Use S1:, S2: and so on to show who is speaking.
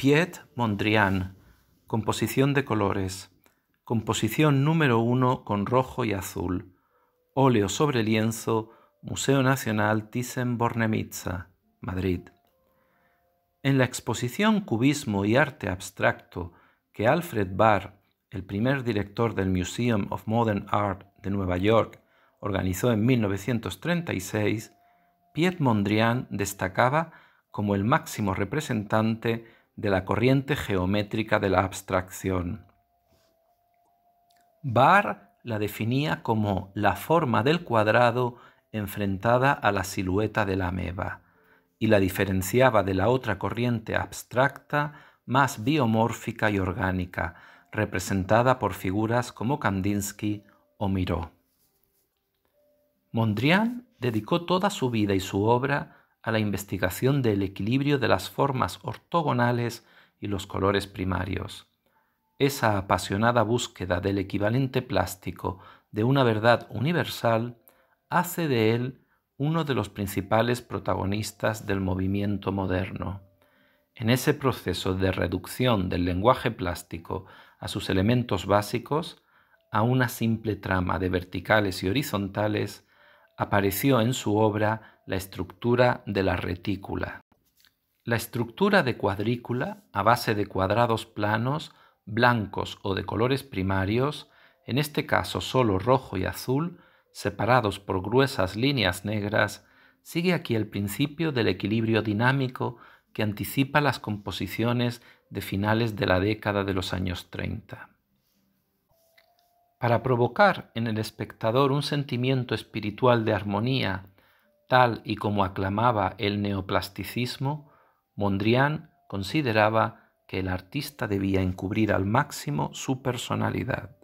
S1: Piet Mondrian, composición de colores, composición número uno con rojo y azul, óleo sobre lienzo, Museo Nacional Thyssen-Bornemisza, Madrid. En la exposición Cubismo y Arte Abstracto que Alfred Barr, el primer director del Museum of Modern Art de Nueva York, organizó en 1936, Piet Mondrian destacaba como el máximo representante de la corriente geométrica de la abstracción. Barr la definía como la forma del cuadrado enfrentada a la silueta de la ameba y la diferenciaba de la otra corriente abstracta más biomórfica y orgánica, representada por figuras como Kandinsky o Miró. Mondrian dedicó toda su vida y su obra a la investigación del equilibrio de las formas ortogonales y los colores primarios. Esa apasionada búsqueda del equivalente plástico de una verdad universal hace de él uno de los principales protagonistas del movimiento moderno. En ese proceso de reducción del lenguaje plástico a sus elementos básicos, a una simple trama de verticales y horizontales, apareció en su obra la estructura de la retícula. La estructura de cuadrícula, a base de cuadrados planos, blancos o de colores primarios, en este caso solo rojo y azul, separados por gruesas líneas negras, sigue aquí el principio del equilibrio dinámico que anticipa las composiciones de finales de la década de los años 30 para provocar en el espectador un sentimiento espiritual de armonía, tal y como aclamaba el neoplasticismo, Mondrian consideraba que el artista debía encubrir al máximo su personalidad.